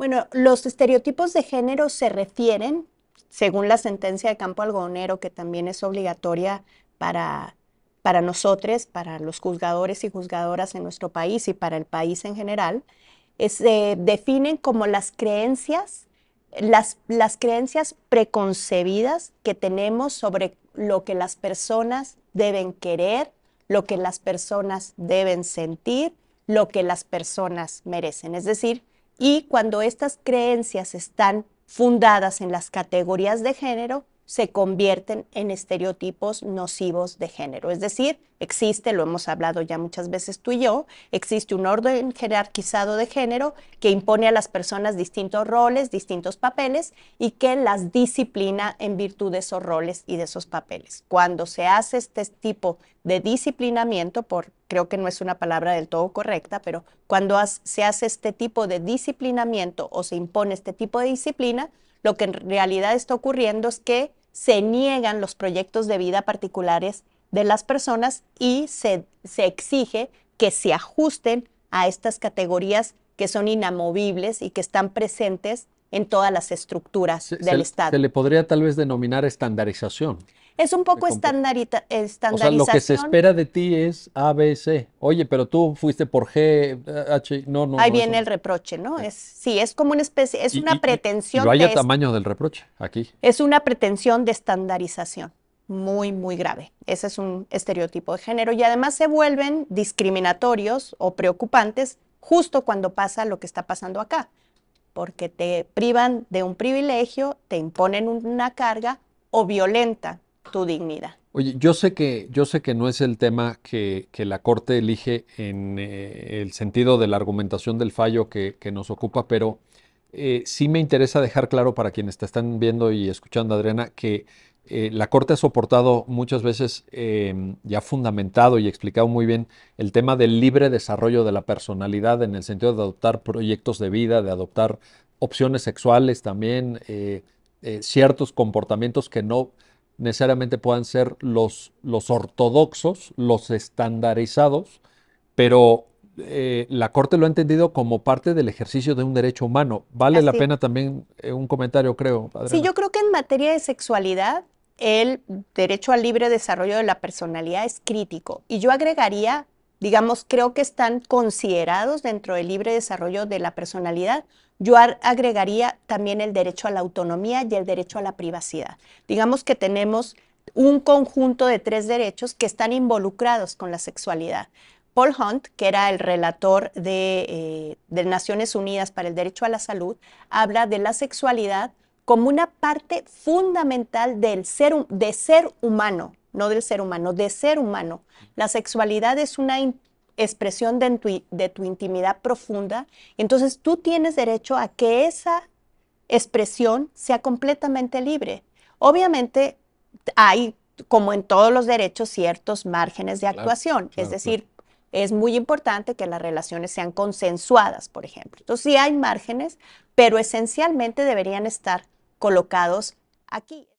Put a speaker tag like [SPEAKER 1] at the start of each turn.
[SPEAKER 1] Bueno, los estereotipos de género se refieren, según la sentencia de campo algodonero, que también es obligatoria para, para nosotros, para los juzgadores y juzgadoras en nuestro país y para el país en general, se eh, definen como las creencias, las, las creencias preconcebidas que tenemos sobre lo que las personas deben querer, lo que las personas deben sentir, lo que las personas merecen. Es decir, y cuando estas creencias están fundadas en las categorías de género, se convierten en estereotipos nocivos de género. Es decir, existe, lo hemos hablado ya muchas veces tú y yo, existe un orden jerarquizado de género que impone a las personas distintos roles, distintos papeles y que las disciplina en virtud de esos roles y de esos papeles. Cuando se hace este tipo de disciplinamiento, por, creo que no es una palabra del todo correcta, pero cuando se hace este tipo de disciplinamiento o se impone este tipo de disciplina, lo que en realidad está ocurriendo es que se niegan los proyectos de vida particulares de las personas y se, se exige que se ajusten a estas categorías que son inamovibles y que están presentes en todas las estructuras del Estado. Se le
[SPEAKER 2] podría tal vez denominar estandarización.
[SPEAKER 1] Es un poco estandarita, estandarización. O sea, lo que se espera
[SPEAKER 2] de ti es A, B, C. Oye, pero tú fuiste por G, eh, H, no, no. Ahí viene el
[SPEAKER 1] reproche, ¿no? Es, sí, es como una especie, es una pretensión. Y no tamaño
[SPEAKER 2] del reproche aquí.
[SPEAKER 1] Es una pretensión de estandarización muy, muy grave. Ese es un estereotipo de género y además se vuelven discriminatorios o preocupantes justo cuando pasa lo que está pasando acá, porque te privan de un privilegio, te imponen una carga o violenta tu dignidad.
[SPEAKER 2] Oye, yo sé que, yo sé que no es el tema que, la Corte elige en eh, el sentido de la argumentación del fallo que, nos ocupa, pero eh, sí me interesa dejar claro para quienes te están viendo y escuchando, Adriana, que eh, la Corte ha soportado muchas veces em, y ha fundamentado y explicado muy bien el tema del libre desarrollo de la personalidad en el sentido de adoptar proyectos de vida, de adoptar opciones sexuales también, ciertos comportamientos que no necesariamente puedan ser los, los ortodoxos, los estandarizados, pero eh, la Corte lo ha entendido como parte del ejercicio de un derecho humano. Vale la pena también eh, un comentario, creo. Adriana. Sí, yo
[SPEAKER 1] creo que en materia de sexualidad, el derecho al libre desarrollo de la personalidad es crítico. Y yo agregaría, digamos, creo que están considerados dentro del libre desarrollo de la personalidad yo agregaría también el derecho a la autonomía y el derecho a la privacidad. Digamos que tenemos un conjunto de tres derechos que están involucrados con la sexualidad. Paul Hunt, que era el relator de, eh, Naciones Unidas para el Derecho a la Salud, habla de la sexualidad como una parte fundamental del de ser humano, no del ser humano, de ser humano. La sexualidad es una expresión de tu, de tu intimidad profunda, entonces tú tienes derecho a que esa expresión sea completamente libre. Obviamente hay, como en todos los derechos, ciertos márgenes de actuación, es decir, es muy importante que las relaciones sean consensuadas, por ejemplo. Entonces sí hay márgenes, pero esencialmente deberían estar colocados aquí.